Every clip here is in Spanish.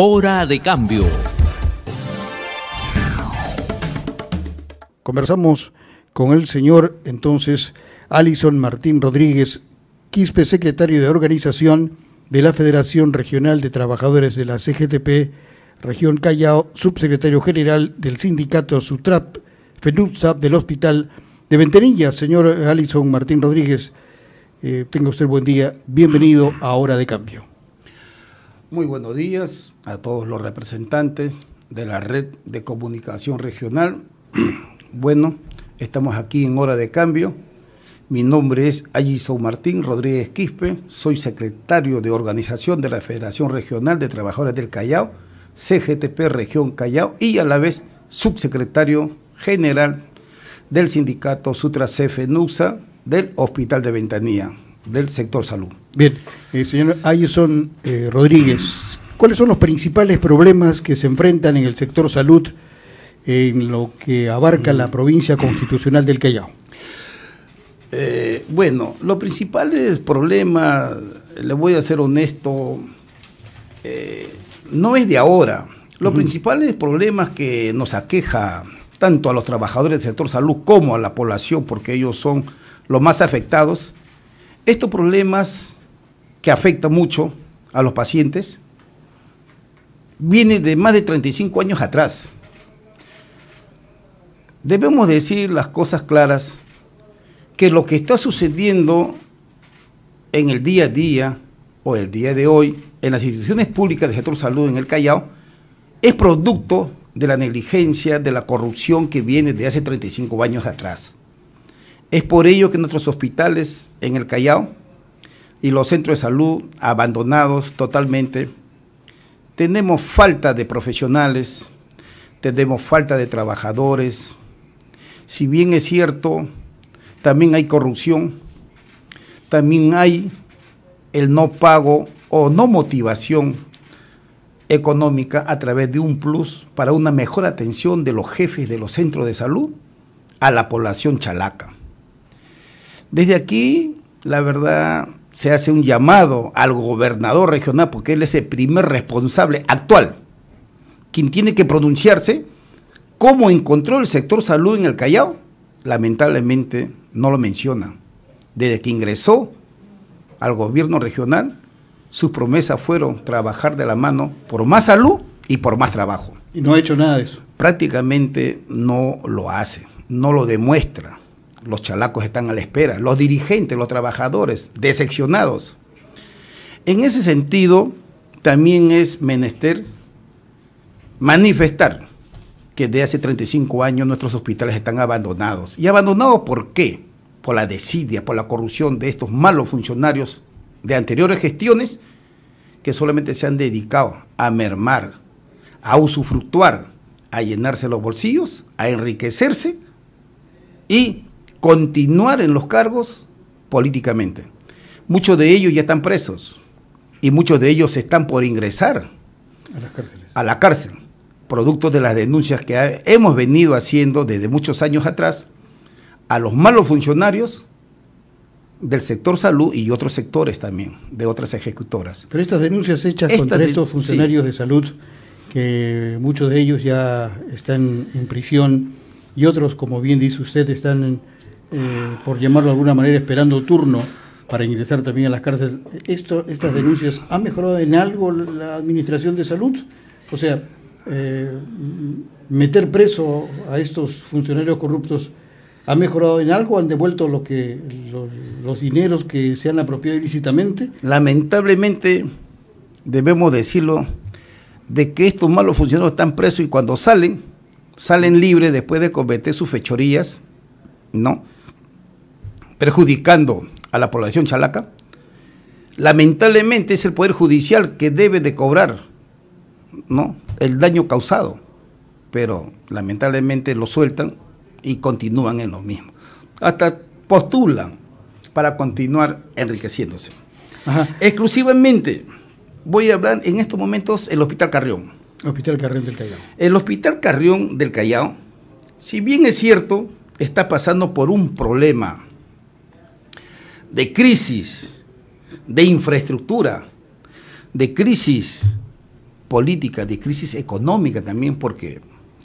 Hora de cambio. Conversamos con el señor entonces Alison Martín Rodríguez, Quispe, secretario de organización de la Federación Regional de Trabajadores de la CGTP, región Callao, subsecretario general del sindicato SUTRAP, FENUPSAP del Hospital de Ventanilla. Señor Alison Martín Rodríguez, eh, tenga usted buen día. Bienvenido a Hora de Cambio. Muy buenos días a todos los representantes de la red de comunicación regional. Bueno, estamos aquí en hora de cambio. Mi nombre es Alliso Martín Rodríguez Quispe, soy secretario de organización de la Federación Regional de Trabajadores del Callao, CGTP Región Callao, y a la vez subsecretario general del sindicato Sutra Nusa del Hospital de Ventanilla del sector salud. Bien, eh, señor Ayerson eh, Rodríguez, ¿cuáles son los principales problemas que se enfrentan en el sector salud en lo que abarca la provincia constitucional del Callao? Eh, bueno, los principales problemas, le voy a ser honesto, no es de ahora. Los principales problemas que nos aqueja tanto a los trabajadores del sector salud como a la población, porque ellos son los más afectados, estos problemas que afectan mucho a los pacientes vienen de más de 35 años atrás. Debemos decir las cosas claras, que lo que está sucediendo en el día a día o el día de hoy en las instituciones públicas de sector salud en el Callao es producto de la negligencia, de la corrupción que viene de hace 35 años atrás. Es por ello que nuestros hospitales en el Callao y los centros de salud abandonados totalmente, tenemos falta de profesionales, tenemos falta de trabajadores. Si bien es cierto, también hay corrupción, también hay el no pago o no motivación económica a través de un plus para una mejor atención de los jefes de los centros de salud a la población chalaca. Desde aquí, la verdad, se hace un llamado al gobernador regional, porque él es el primer responsable actual, quien tiene que pronunciarse cómo encontró el sector salud en el Callao. Lamentablemente no lo menciona. Desde que ingresó al gobierno regional, sus promesas fueron trabajar de la mano por más salud y por más trabajo. Y no ha hecho nada de eso. Prácticamente no lo hace, no lo demuestra. Los chalacos están a la espera, los dirigentes, los trabajadores, decepcionados. En ese sentido, también es menester manifestar que de hace 35 años nuestros hospitales están abandonados. ¿Y abandonados por qué? Por la desidia, por la corrupción de estos malos funcionarios de anteriores gestiones que solamente se han dedicado a mermar, a usufructuar, a llenarse los bolsillos, a enriquecerse y continuar en los cargos políticamente. Muchos de ellos ya están presos y muchos de ellos están por ingresar a, la cárcel, producto de las denuncias que hemos venido haciendo desde muchos años atrás a los malos funcionarios del sector salud y otros sectores también, de otras ejecutoras. Pero estas denuncias hechas contra estos funcionarios de salud, que muchos de ellos ya están en prisión y otros, como bien dice usted, están en eh, por llamarlo de alguna manera, esperando turno para ingresar también a las cárceles. ¿Estas denuncias han mejorado en algo la Administración de Salud? O sea, eh, meter preso a estos funcionarios corruptos ha mejorado en algo, han devuelto que los dineros que se han apropiado ilícitamente. Lamentablemente debemos decirlo de que estos malos funcionarios están presos y cuando salen salen libres después de cometer sus fechorías, ¿no? perjudicando a la población chalaca, lamentablemente es el Poder Judicial que debe de cobrar ¿no? el daño causado, pero lamentablemente lo sueltan y continúan en lo mismo. Hasta postulan para continuar enriqueciéndose. Exclusivamente voy a hablar en estos momentos el Hospital Carrión. Hospital Carrión del Callao. El Hospital Carrión del Callao, si bien es cierto, está pasando por un problema de crisis de infraestructura, de crisis política, de crisis económica también, porque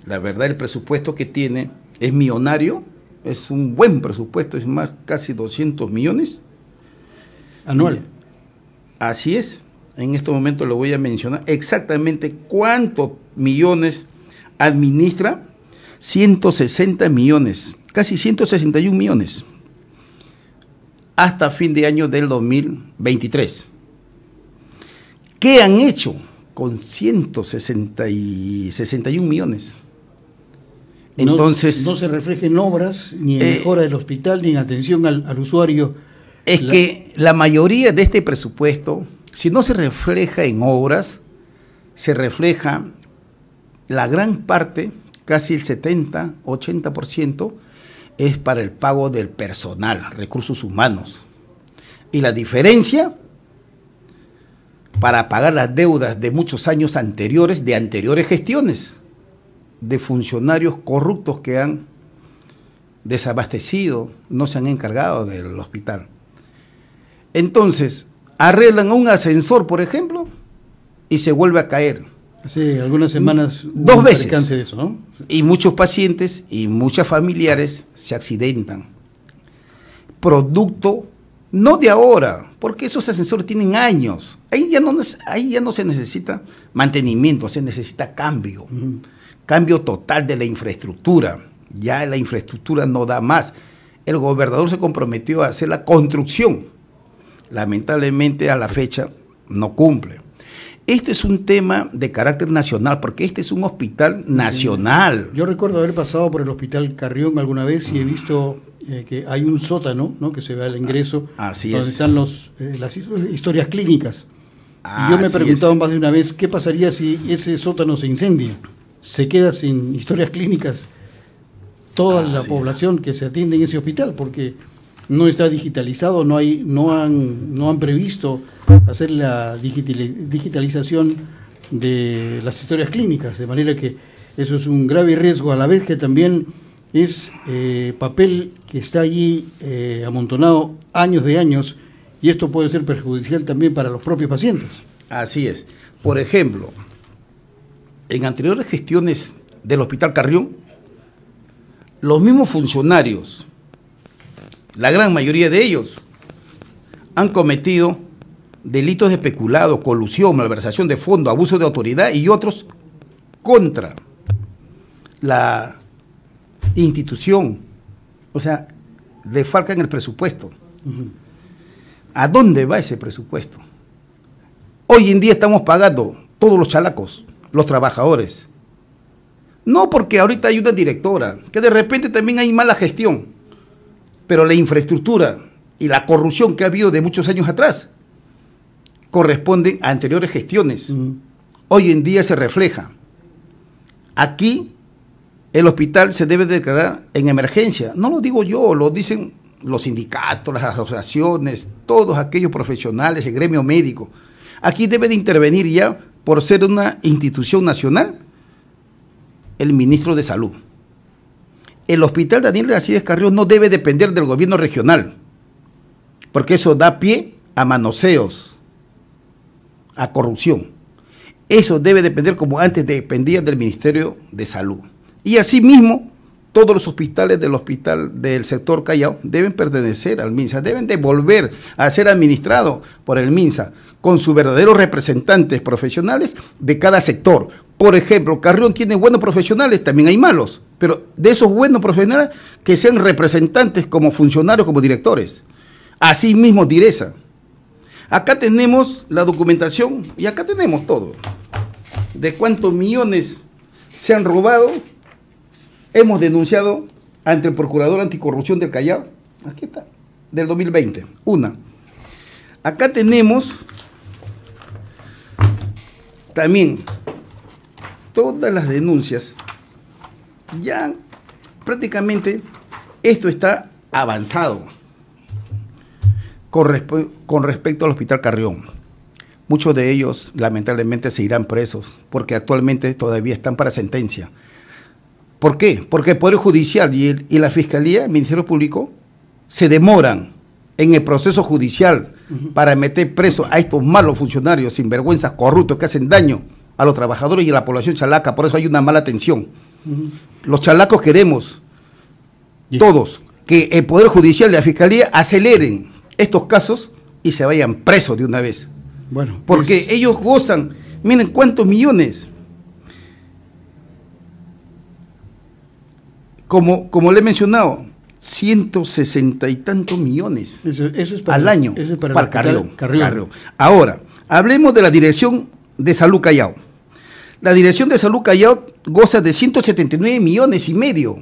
la verdad el presupuesto que tiene es millonario, es un buen presupuesto, es más casi 200 millones anual. así es. En este momento lo voy a mencionar exactamente cuántos millones administra 160 millones, casi 161 millones hasta fin de año del 2023. ¿Qué han hecho con 161 millones? Entonces, no, se refleja en obras, ni en eh, mejora del hospital, ni en atención al, usuario. Es que la mayoría de este presupuesto, si no se refleja en obras, se refleja la gran parte, casi el 70, 80%, es para el pago del personal, recursos humanos. Y la diferencia para pagar las deudas de muchos años anteriores, de anteriores gestiones, de funcionarios corruptos que han desabastecido, no se han encargado del hospital. Entonces, arreglan un ascensor, por ejemplo, y se vuelve a caer Sí, algunas semanas. Dos veces. Y muchos pacientes y muchas familiares se accidentan. Producto, no de ahora, porque esos ascensores tienen años. Ahí ya no, ahí ya no se necesita mantenimiento, se necesita cambio. Cambio total de la infraestructura. Ya la infraestructura no da más. El gobernador se comprometió a hacer la construcción. Lamentablemente a la fecha no cumple. Este es un tema de carácter nacional, porque este es un hospital mm. nacional. Yo recuerdo haber pasado por el hospital Carrión alguna vez y he mm. visto eh, que hay un sótano, ¿no? Que se ve al ingreso, ah, donde están los, eh, las historias clínicas. Ah, yo me he preguntado más de una vez qué pasaría si ese sótano se incendia. Se queda sin historias clínicas toda ah, la población que se atiende en ese hospital, porque no está digitalizado, no, hay, no, han, no han previsto hacer la digitalización de las historias clínicas, de manera que eso es un grave riesgo, a la vez que también es eh, papel que está allí eh, amontonado años de años y esto puede ser perjudicial también para los propios pacientes. Así es. Por ejemplo, en anteriores gestiones del Hospital Carrión, los mismos funcionarios la gran mayoría de ellos, han cometido delitos de especulado, colusión, malversación de fondos, abuso de autoridad y otros contra la institución. O sea, en el presupuesto. ¿A dónde va ese presupuesto? Hoy en día estamos pagando todos los chalacos, los trabajadores. No porque ahorita hay una directora, que de repente también hay mala gestión pero la infraestructura y la corrupción que ha habido de muchos años atrás corresponden a anteriores gestiones. Hoy en día se refleja. Aquí el hospital se debe declarar en emergencia. No lo digo yo, lo dicen los sindicatos, las asociaciones, todos aquellos profesionales, el gremio médico. Aquí debe de intervenir ya, por ser una institución nacional, el ministro de Salud el hospital Daniel Gracides Carrión no debe depender del gobierno regional, porque eso da pie a manoseos, a corrupción. Eso debe depender como antes dependía del Ministerio de Salud. Y asimismo, todos los hospitales del hospital del sector Callao deben pertenecer al MINSA, deben de volver a ser administrados por el MINSA con sus verdaderos representantes profesionales de cada sector. Por ejemplo, Carrión tiene buenos profesionales, también hay malos pero de esos buenos profesionales que sean representantes como funcionarios, como directores. Así mismo direza. Acá tenemos la documentación y acá tenemos todo. De cuántos millones se han robado, hemos denunciado ante el Procurador Anticorrupción del Callao. Aquí está, del 2020. Una. Acá tenemos también todas las denuncias ya prácticamente esto está avanzado con, respecto al Hospital Carrión. Muchos de ellos lamentablemente se irán presos porque actualmente todavía están para sentencia. ¿Por qué? Porque el Poder Judicial y, la Fiscalía, el Ministerio Público, se demoran en el proceso judicial para meter presos a estos malos funcionarios, sinvergüenzas, corruptos, que hacen daño a los trabajadores y a la población chalaca. Por eso hay una mala atención los chalacos queremos, todos, que el Poder Judicial y la Fiscalía aceleren estos casos y se vayan presos de una vez. Bueno, pues, porque ellos gozan, miren cuántos millones. Como, como le he mencionado, 160 y tantos millones eso, es para, al año para, Ahora, hablemos de la Dirección de Salud Callao. La Dirección de Salud Callao goza de 179 millones y medio.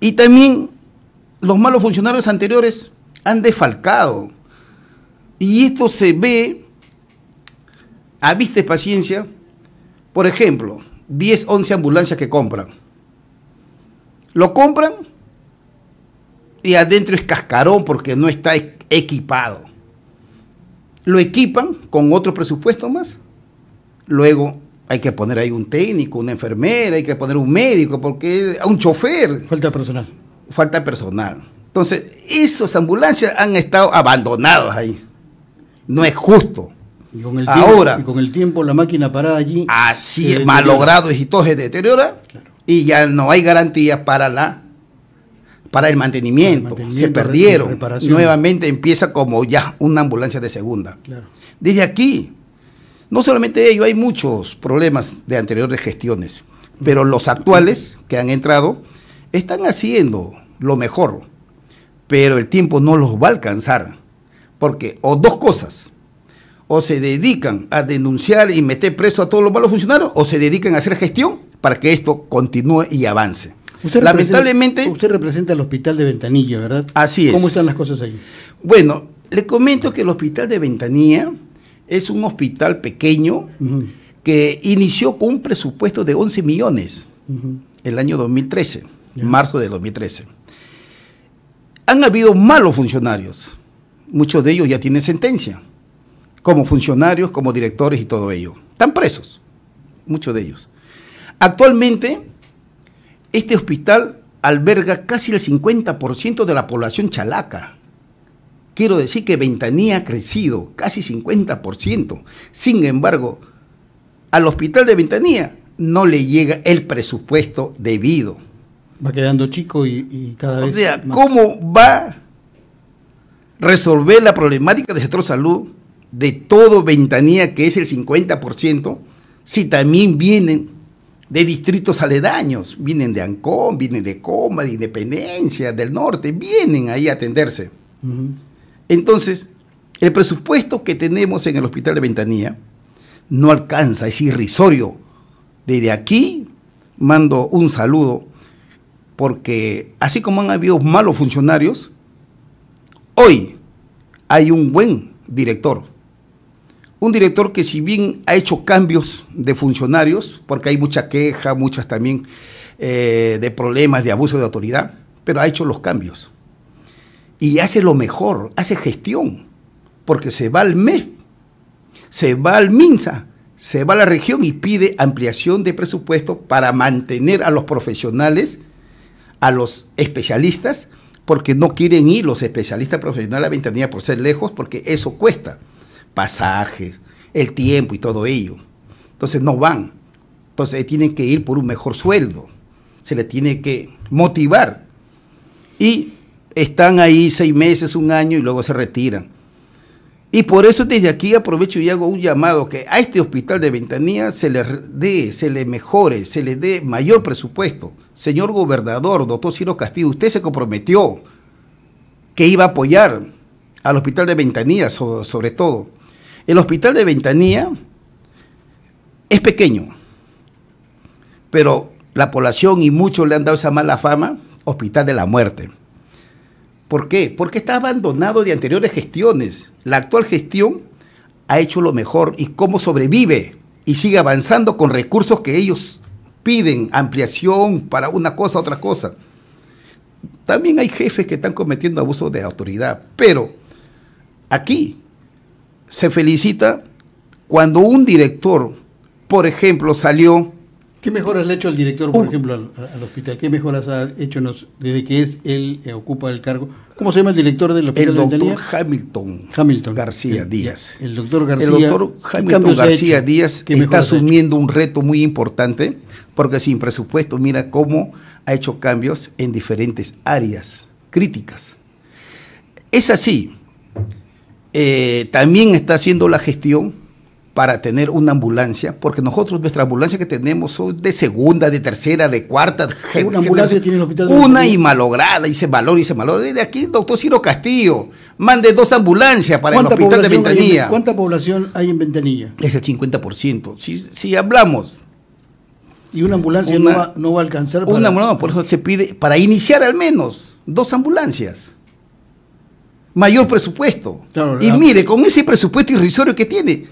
Y también los malos funcionarios anteriores han desfalcado. Y esto se ve a vista paciencia. Por ejemplo, 10, 11 ambulancias que compran. Lo compran y adentro es cascarón porque no está equipado. Lo equipan con otro presupuesto más. Luego hay que poner ahí un técnico, una enfermera, hay que poner un médico, porque un chofer. Falta personal. Falta personal. Entonces, esas ambulancias han estado abandonadas ahí. No es justo. Y Ahora. y con el tiempo la máquina parada allí. Así es, malogrado y todo se deteriora. Y ya no hay garantías para la para el mantenimiento. se perdieron. Nuevamente empieza como ya una ambulancia de segunda. Desde aquí no solamente ello, hay muchos problemas de anteriores gestiones, pero los actuales que han entrado están haciendo lo mejor, pero el tiempo no los va a alcanzar, porque o dos cosas, o se dedican a denunciar y meter preso a todos los malos funcionarios, o se dedican a hacer gestión para que esto continúe y avance. Lamentablemente. Usted representa el hospital de Ventanilla, ¿verdad? Así es. ¿Cómo están las cosas ahí? Bueno, le comento que el hospital de Ventanilla es un hospital pequeño que inició con un presupuesto de 11 millones el año 2013, en marzo de 2013. Han habido malos funcionarios, muchos de ellos ya tienen sentencia, como funcionarios, como directores y todo ello. Están presos, muchos de ellos. Actualmente, este hospital alberga casi el 50% de la población chalaca. Quiero decir que Ventanilla ha crecido casi 50%. Sin embargo, al hospital de Ventanilla no le llega el presupuesto debido. Va quedando chico y, cada vez. O sea, ¿cómo va a resolver la problemática de sector salud de todo Ventanilla, que es el 50%, si también vienen de distritos aledaños, vienen de Ancón, vienen de Coma, de Independencia, del norte, vienen ahí a atenderse. Entonces, el presupuesto que tenemos en el hospital de Ventanilla no alcanza, es irrisorio. Desde aquí mando un saludo, porque así como han habido malos funcionarios, hoy hay un buen director. Un director que si bien ha hecho cambios de funcionarios, porque hay mucha queja, muchas también eh, de problemas de abuso de autoridad, pero ha hecho los cambios y hace lo mejor, hace gestión, porque se va al MEF, se va al MINSA, se va a la región y pide ampliación de presupuesto para mantener a los profesionales, a los especialistas, porque no quieren ir los especialistas profesionales a la ventanilla por ser lejos, porque eso cuesta, pasajes, el tiempo y todo ello. Entonces no van. Entonces tienen que ir por un mejor sueldo. Se les tiene que motivar. Y están ahí seis meses, un año y luego se retiran. Y por eso desde aquí aprovecho y hago un llamado que a este hospital de ventanía se le dé, se le mejore, se le dé mayor presupuesto. Señor gobernador, doctor Ciro Castillo, usted se comprometió que iba a apoyar al hospital de Ventanilla sobre todo. El hospital de ventanía es pequeño, pero la población y muchos le han dado esa mala fama, hospital de la muerte. ¿Por qué? Porque está abandonado de anteriores gestiones. La actual gestión ha hecho lo mejor y cómo sobrevive y sigue avanzando con recursos que ellos piden, ampliación para una cosa, otra cosa. También hay jefes que están cometiendo abuso de autoridad, pero aquí se felicita cuando un director, por ejemplo, salió ¿Qué mejoras le ha hecho al director, por ejemplo, al, hospital? ¿Qué mejoras ha hecho desde que es él eh, ocupa el cargo? ¿Cómo se llama el director del hospital? El doctor Hamilton, Hamilton García Díaz. El doctor García, el doctor Hamilton García Díaz está asumiendo un reto muy importante porque sin presupuesto mira cómo ha hecho cambios en diferentes áreas críticas. Es así. Eh, también está haciendo la gestión para tener una ambulancia, porque nosotros nuestra ambulancia que tenemos son de segunda, de tercera, de cuarta. una ambulancia tiene el hospital. Una y malograda, y se valora y se valora. de aquí, doctor Ciro Castillo, mande dos ambulancias para el hospital de Ventanilla. ¿Cuánta población hay en Ventanilla? Es el 50%. Si, si hablamos. Y una ambulancia no, va, a alcanzar. Una no, por eso se pide, para iniciar al menos, dos ambulancias mayor presupuesto. y mire, con ese presupuesto irrisorio que tiene,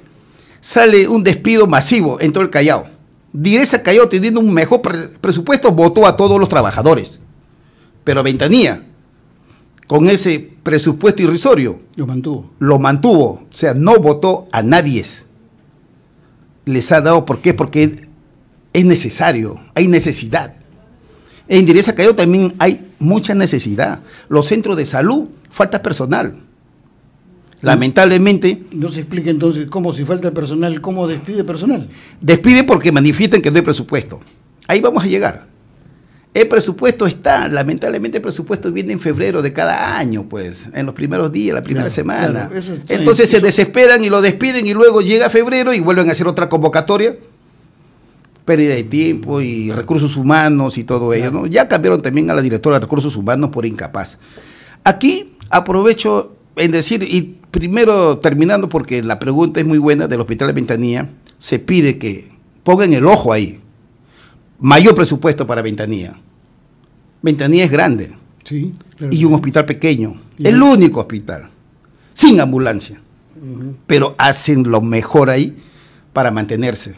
sale un despido masivo en todo el Callao. Direza Callao, teniendo un mejor presupuesto, votó a todos los trabajadores. Pero Ventanía, con ese presupuesto irrisorio, lo mantuvo. Lo mantuvo. O sea, no votó a nadie. Les ha dado, ¿por qué? Porque es necesario, hay necesidad. En Direza Callao también hay mucha necesidad. Los centros de salud, falta personal Lamentablemente. No se explica entonces cómo, si falta personal, cómo despide personal. Despide porque manifiestan que no hay presupuesto. Ahí vamos a llegar. El presupuesto está, lamentablemente el presupuesto viene en febrero de cada año, pues, en los primeros días, la primera semana. entonces se desesperan y lo despiden y luego llega febrero y vuelven a hacer otra convocatoria. Pérdida de tiempo y recursos humanos y todo ello, ¿no? Ya cambiaron también a la directora de recursos humanos por incapaz. Aquí aprovecho en decir, y primero terminando, porque la pregunta es muy buena, del Hospital de Ventanilla, se pide que pongan el ojo ahí. Mayor presupuesto para Ventanilla. Ventanilla es grande. Sí, Y un hospital pequeño. El único hospital. Sin ambulancia. Pero hacen lo mejor ahí para mantenerse.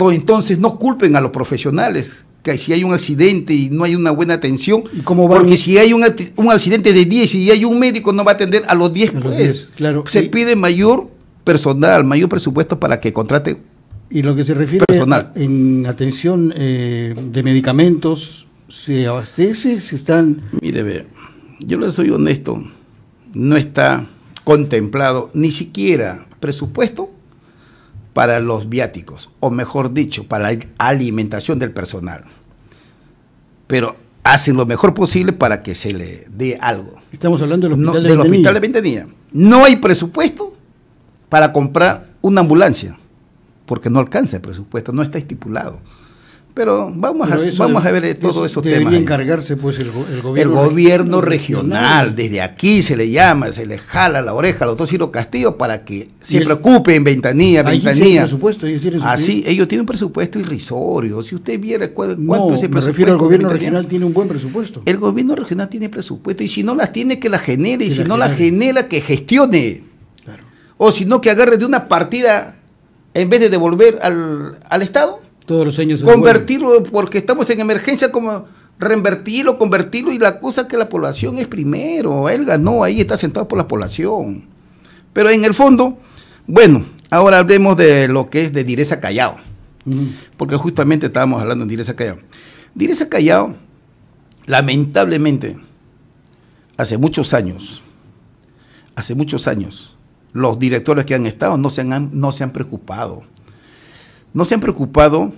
Entonces no culpen a los profesionales que si hay un accidente y no hay una buena atención, porque si hay un, accidente de 10 y hay un médico, no va a atender a los 10 pues. claro. Se pide mayor personal, mayor presupuesto para que contrate Y lo que se refiere en atención eh, de medicamentos, ¿se abastece? ¿Se están...? Mire, yo le soy honesto, no está contemplado ni siquiera presupuesto para los viáticos, o mejor dicho, para la alimentación del personal. Pero hacen lo mejor posible para que se le dé algo. Estamos hablando del de, No hay presupuesto para comprar una ambulancia, porque no alcanza el presupuesto, no está estipulado. Pero vamos, a, vamos a ver todo eso temas. encargarse pues el, gobierno. El gobierno regional, desde aquí se le llama, se le jala la oreja a los dos Ciro Castillo para que se preocupen, ventanilla, ventanilla ellos tienen Así, ellos tienen un presupuesto irrisorio. Si usted viera cuánto es el Me refiero al gobierno regional, tiene un buen presupuesto. El gobierno regional tiene presupuesto y si no las tiene, que la genere. Y si no la genera, que gestione. Claro. O si no, que agarre de una partida en vez de devolver al, al Estado los años. Convertirlo, porque estamos en emergencia, como reinvertirlo, convertirlo, y la cosa es que la población es primero. Él ganó ahí, está sentado por la población. Pero en el fondo, bueno, ahora hablemos de lo que es de Direza Callao. Porque justamente estábamos hablando de Direza Callao. Direza Callao, lamentablemente, hace muchos años, hace muchos años, los directores que han estado no no se han preocupado no se han preocupado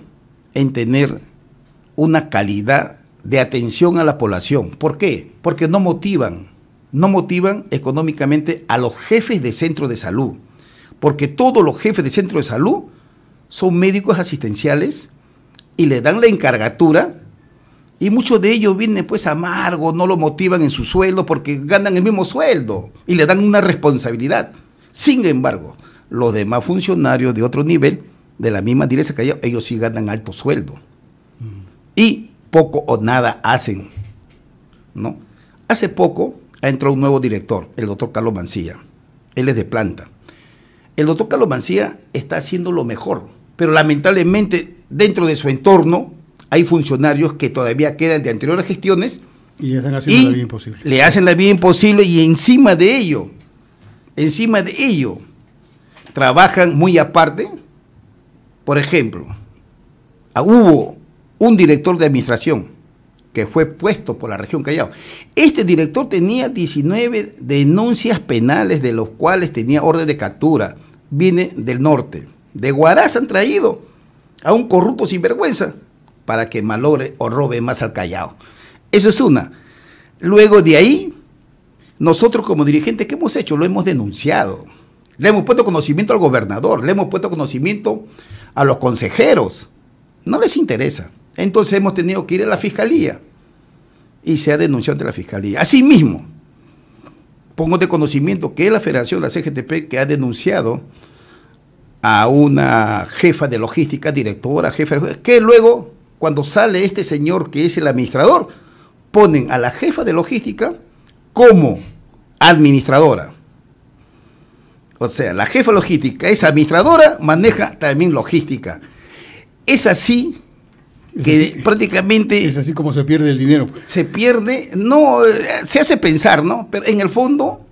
en tener una calidad de atención a la población. ¿Por qué? Porque no motivan, no motivan económicamente a los jefes de centro de salud, porque todos los jefes de centro de salud son médicos asistenciales y le dan la encargatura y muchos de ellos vienen pues amargos, no lo motivan en su sueldo porque ganan el mismo sueldo y le dan una responsabilidad. Sin embargo, los demás funcionarios de otro nivel de la misma dirección que ellos, ellos sí ganan alto sueldo. Mm. Y poco o nada hacen. ¿no? Hace poco ha entró un nuevo director, el doctor Carlos Mancilla. Él es de planta. El doctor Carlos Mancilla está haciendo lo mejor, pero lamentablemente dentro de su entorno hay funcionarios que todavía quedan de anteriores gestiones y, están haciendo la vida imposible. le hacen la vida imposible y encima de ello, encima de ello, trabajan muy aparte por ejemplo, hubo un director de administración que fue puesto por la región Callao. Este director tenía 19 denuncias penales, de los cuales tenía orden de captura. Viene del norte. De Guaraz han traído a un corrupto sinvergüenza para que malore o robe más al Callao. Eso es una. Luego de ahí, nosotros como dirigentes, ¿qué hemos hecho? Lo hemos denunciado. Le hemos puesto conocimiento al gobernador, le hemos puesto conocimiento a los consejeros. No les interesa. Entonces hemos tenido que ir a la fiscalía y se ha denunciado ante la fiscalía. Asimismo, pongo de conocimiento que la Federación la CGTP que ha denunciado a una jefa de logística, directora, jefa, que luego, cuando sale este señor que es el administrador, ponen a la jefa de logística como administradora. O sea, la jefa logística es administradora, maneja también logística. Es así que prácticamente... Es así como se pierde el dinero. Se pierde, no, eh, se hace pensar, ¿no? Pero en el fondo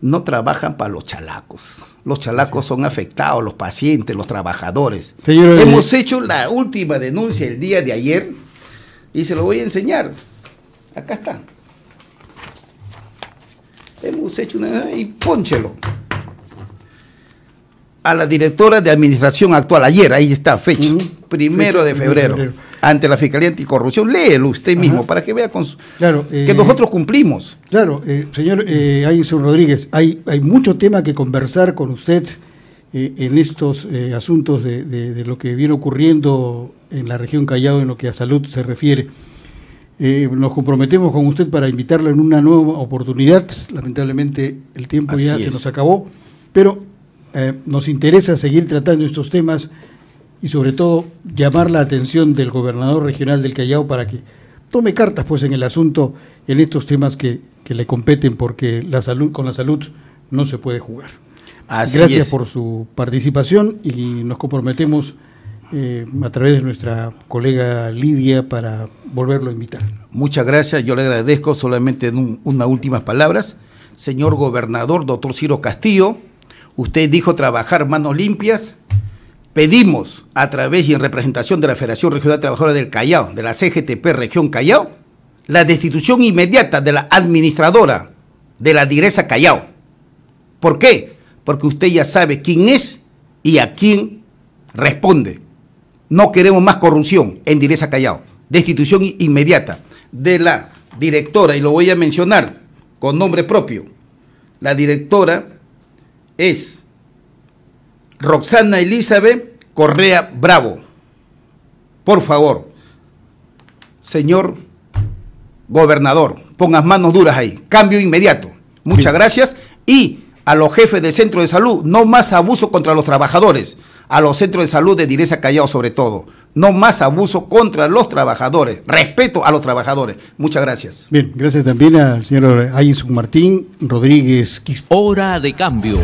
no trabajan para los chalacos. Los chalacos son afectados, los pacientes, los trabajadores. Eh, Hemos hecho la última denuncia el día de ayer y se lo voy a enseñar. Acá está. Hemos hecho una... y ponchelo a la directora de administración actual, ayer, ahí está, fecha, primero de febrero, ante la Fiscalía Anticorrupción. Léelo usted mismo para que vea con que eh, nosotros cumplimos. Claro, eh, señor eh, Rodríguez, hay, hay mucho tema que conversar con usted eh, en estos asuntos de, lo que viene ocurriendo en la región Callao en lo que a salud se refiere. nos comprometemos con usted para invitarlo en una nueva oportunidad. Lamentablemente el tiempo ya se nos acabó, pero eh, nos interesa seguir tratando estos temas y sobre todo llamar la atención del gobernador regional del Callao para que tome cartas pues en el asunto en estos temas que, le competen porque la salud con la salud no se puede jugar. Gracias por su participación y nos comprometemos eh, a través de nuestra colega Lidia para volverlo a invitar. Muchas gracias, yo le agradezco solamente unas últimas palabras. Señor gobernador, doctor Ciro Castillo, Usted dijo trabajar manos limpias. Pedimos a través y en representación de la Federación Regional Trabajadora del Callao, de la CGTP Región Callao, la destitución inmediata de la administradora de la Direza Callao. ¿Por qué? Porque usted ya sabe quién es y a quién responde. No queremos más corrupción en Direza Callao. Destitución inmediata de la directora, y lo voy a mencionar con nombre propio, la directora es Roxana Elizabeth Correa Bravo. Por favor, señor gobernador, pongas manos duras ahí. Cambio inmediato. Muchas gracias. Y a los jefes del centro de salud, no más abuso contra los trabajadores. A los centros de salud de Direza Callao sobre todo. No más abuso contra los trabajadores. Respeto a los trabajadores. Muchas gracias. Bien, gracias también al señor Ayuso Martín Rodríguez. Hora de cambio